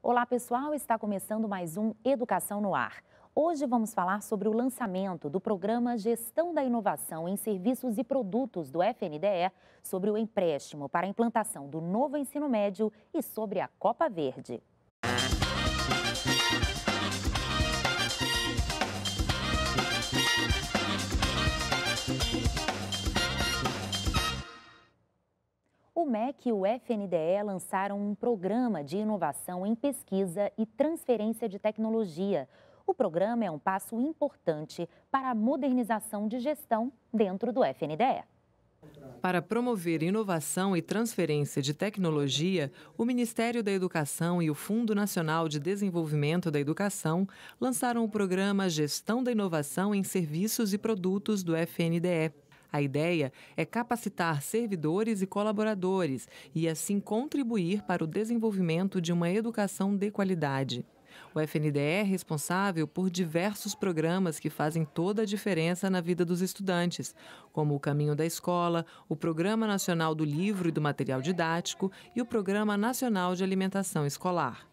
Olá, pessoal, está começando mais um Educação no Ar. Hoje vamos falar sobre o lançamento do programa Gestão da Inovação em Serviços e Produtos do FNDE, sobre o empréstimo para a implantação do novo ensino médio e sobre a Copa Verde. o MEC e o FNDE lançaram um programa de inovação em pesquisa e transferência de tecnologia. O programa é um passo importante para a modernização de gestão dentro do FNDE. Para promover inovação e transferência de tecnologia, o Ministério da Educação e o Fundo Nacional de Desenvolvimento da Educação lançaram o programa Gestão da Inovação em Serviços e Produtos do FNDE. A ideia é capacitar servidores e colaboradores e, assim, contribuir para o desenvolvimento de uma educação de qualidade. O FNDE é responsável por diversos programas que fazem toda a diferença na vida dos estudantes, como o Caminho da Escola, o Programa Nacional do Livro e do Material Didático e o Programa Nacional de Alimentação Escolar.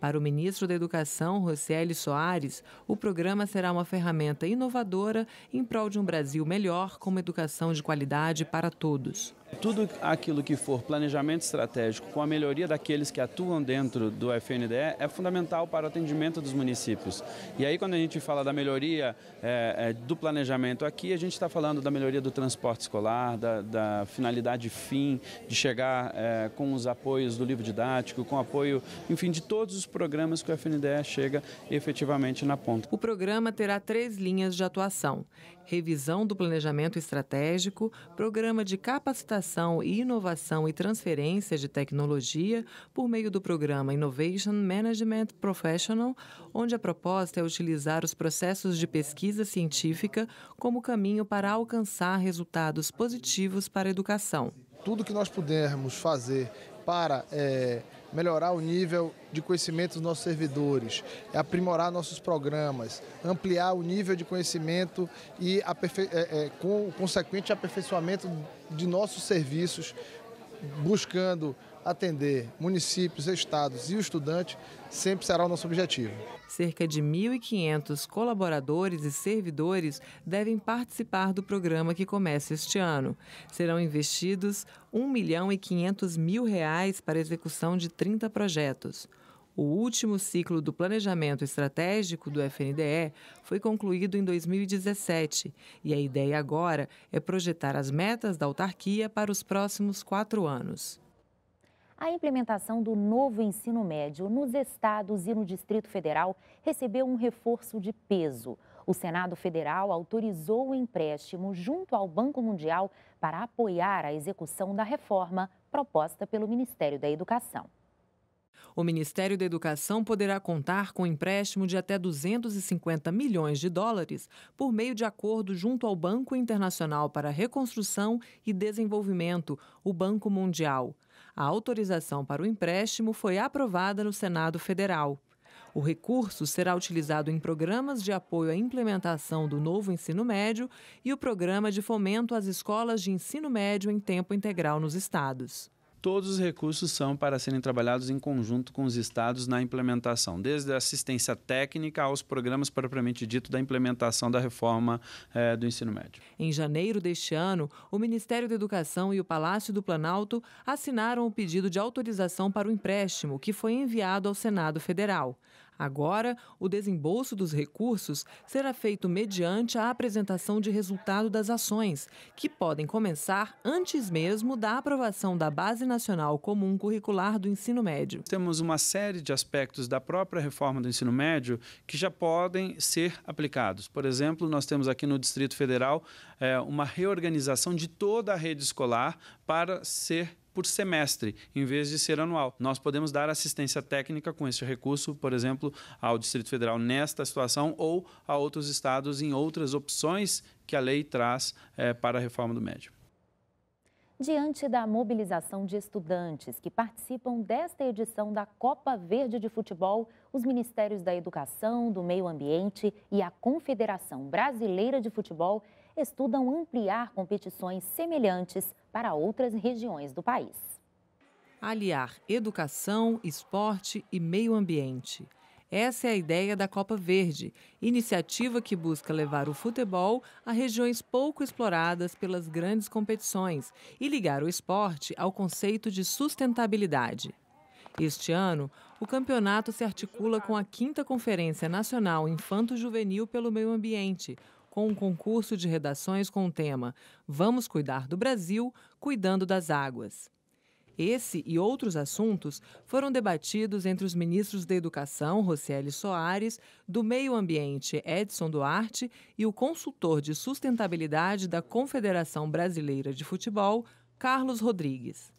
Para o ministro da Educação, Rocieli Soares, o programa será uma ferramenta inovadora em prol de um Brasil melhor, com uma educação de qualidade para todos. Tudo aquilo que for planejamento estratégico com a melhoria daqueles que atuam dentro do FNDE é fundamental para o atendimento dos municípios. E aí, quando a gente fala da melhoria é, é, do planejamento aqui, a gente está falando da melhoria do transporte escolar, da, da finalidade fim, de chegar é, com os apoios do livro didático, com apoio, enfim, de todos os os programas que o FNDE chega efetivamente na ponta. O programa terá três linhas de atuação: revisão do planejamento estratégico, programa de capacitação e inovação e transferência de tecnologia por meio do programa Innovation Management Professional, onde a proposta é utilizar os processos de pesquisa científica como caminho para alcançar resultados positivos para a educação. Tudo que nós pudermos fazer para é melhorar o nível de conhecimento dos nossos servidores, é aprimorar nossos programas, ampliar o nível de conhecimento e é, é, com o consequente aperfeiçoamento de nossos serviços, buscando atender municípios, estados e o estudante sempre será o nosso objetivo. Cerca de 1.500 colaboradores e servidores devem participar do programa que começa este ano. Serão investidos 1 milhão e 500 mil reais para a execução de 30 projetos. O último ciclo do planejamento estratégico do FNDE foi concluído em 2017 e a ideia agora é projetar as metas da autarquia para os próximos quatro anos. A implementação do novo ensino médio nos estados e no Distrito Federal recebeu um reforço de peso. O Senado Federal autorizou o empréstimo junto ao Banco Mundial para apoiar a execução da reforma proposta pelo Ministério da Educação. O Ministério da Educação poderá contar com um empréstimo de até 250 milhões de dólares por meio de acordo junto ao Banco Internacional para Reconstrução e Desenvolvimento, o Banco Mundial. A autorização para o empréstimo foi aprovada no Senado Federal. O recurso será utilizado em programas de apoio à implementação do novo ensino médio e o programa de fomento às escolas de ensino médio em tempo integral nos estados todos os recursos são para serem trabalhados em conjunto com os estados na implementação, desde a assistência técnica aos programas propriamente dito da implementação da reforma eh, do ensino médio. Em janeiro deste ano, o Ministério da Educação e o Palácio do Planalto assinaram o pedido de autorização para o empréstimo que foi enviado ao Senado Federal. Agora, o desembolso dos recursos será feito mediante a apresentação de resultado das ações, que podem começar antes mesmo da aprovação da Base Nacional Comum Curricular do Ensino Médio. Temos uma série de aspectos da própria reforma do ensino médio que já podem ser aplicados. Por exemplo, nós temos aqui no Distrito Federal é, uma reorganização de toda a rede escolar para ser por semestre, em vez de ser anual. Nós podemos dar assistência técnica com esse recurso, por exemplo, ao Distrito Federal nesta situação ou a outros estados em outras opções que a lei traz é, para a reforma do médio. Diante da mobilização de estudantes que participam desta edição da Copa Verde de Futebol, os Ministérios da Educação, do Meio Ambiente e a Confederação Brasileira de Futebol estudam ampliar competições semelhantes para outras regiões do país. Aliar educação, esporte e meio ambiente. Essa é a ideia da Copa Verde, iniciativa que busca levar o futebol a regiões pouco exploradas pelas grandes competições e ligar o esporte ao conceito de sustentabilidade. Este ano, o campeonato se articula com a 5 Conferência Nacional Infanto-Juvenil pelo Meio Ambiente, com um concurso de redações com o tema Vamos Cuidar do Brasil, Cuidando das Águas. Esse e outros assuntos foram debatidos entre os ministros da Educação, Rocieli Soares, do Meio Ambiente, Edson Duarte, e o consultor de sustentabilidade da Confederação Brasileira de Futebol, Carlos Rodrigues.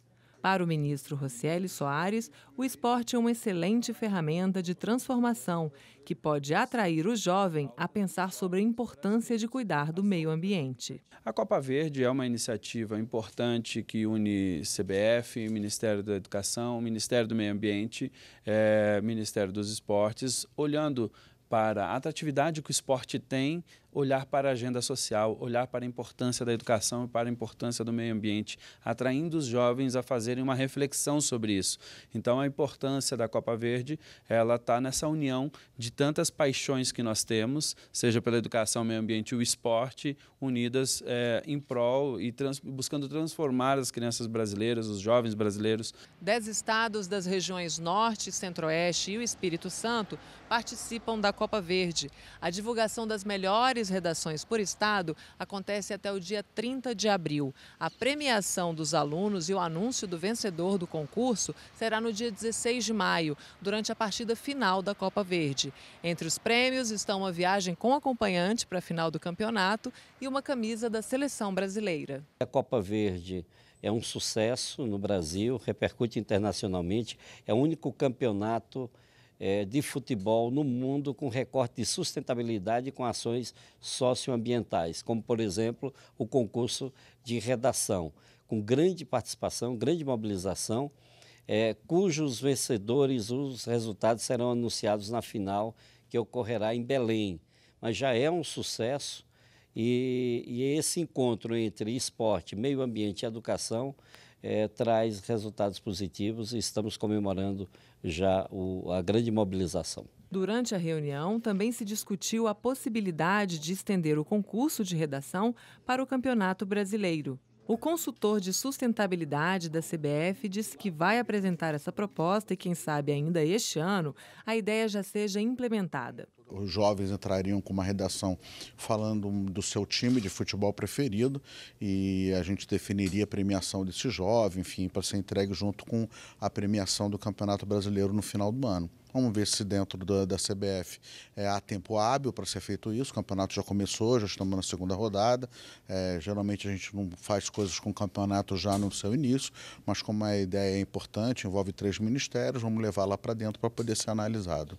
Para o ministro Rocieli Soares, o esporte é uma excelente ferramenta de transformação que pode atrair o jovem a pensar sobre a importância de cuidar do meio ambiente. A Copa Verde é uma iniciativa importante que une CBF, Ministério da Educação, Ministério do Meio Ambiente, é, Ministério dos Esportes, olhando para a atratividade que o esporte tem olhar para a agenda social, olhar para a importância da educação e para a importância do meio ambiente, atraindo os jovens a fazerem uma reflexão sobre isso. Então, a importância da Copa Verde, ela está nessa união de tantas paixões que nós temos, seja pela educação, meio ambiente e o esporte, unidas é, em prol e trans, buscando transformar as crianças brasileiras, os jovens brasileiros. Dez estados das regiões Norte, Centro-Oeste e o Espírito Santo participam da Copa Verde. A divulgação das melhores redações por estado, acontece até o dia 30 de abril. A premiação dos alunos e o anúncio do vencedor do concurso será no dia 16 de maio, durante a partida final da Copa Verde. Entre os prêmios estão uma viagem com acompanhante para a final do campeonato e uma camisa da seleção brasileira. A Copa Verde é um sucesso no Brasil, repercute internacionalmente, é o único campeonato é, de futebol no mundo com recorte de sustentabilidade e com ações socioambientais, como, por exemplo, o concurso de redação, com grande participação, grande mobilização, é, cujos vencedores, os resultados serão anunciados na final que ocorrerá em Belém. Mas já é um sucesso e, e esse encontro entre esporte, meio ambiente e educação é, traz resultados positivos e estamos comemorando já o, a grande mobilização. Durante a reunião, também se discutiu a possibilidade de estender o concurso de redação para o Campeonato Brasileiro. O consultor de sustentabilidade da CBF disse que vai apresentar essa proposta e, quem sabe, ainda este ano, a ideia já seja implementada os jovens entrariam com uma redação falando do seu time de futebol preferido e a gente definiria a premiação desse jovem, enfim, para ser entregue junto com a premiação do Campeonato Brasileiro no final do ano. Vamos ver se dentro da, da CBF é, há tempo hábil para ser feito isso. O campeonato já começou, já estamos na segunda rodada. É, geralmente a gente não faz coisas com o campeonato já no seu início, mas como a ideia é importante, envolve três ministérios, vamos levar lá para dentro para poder ser analisado.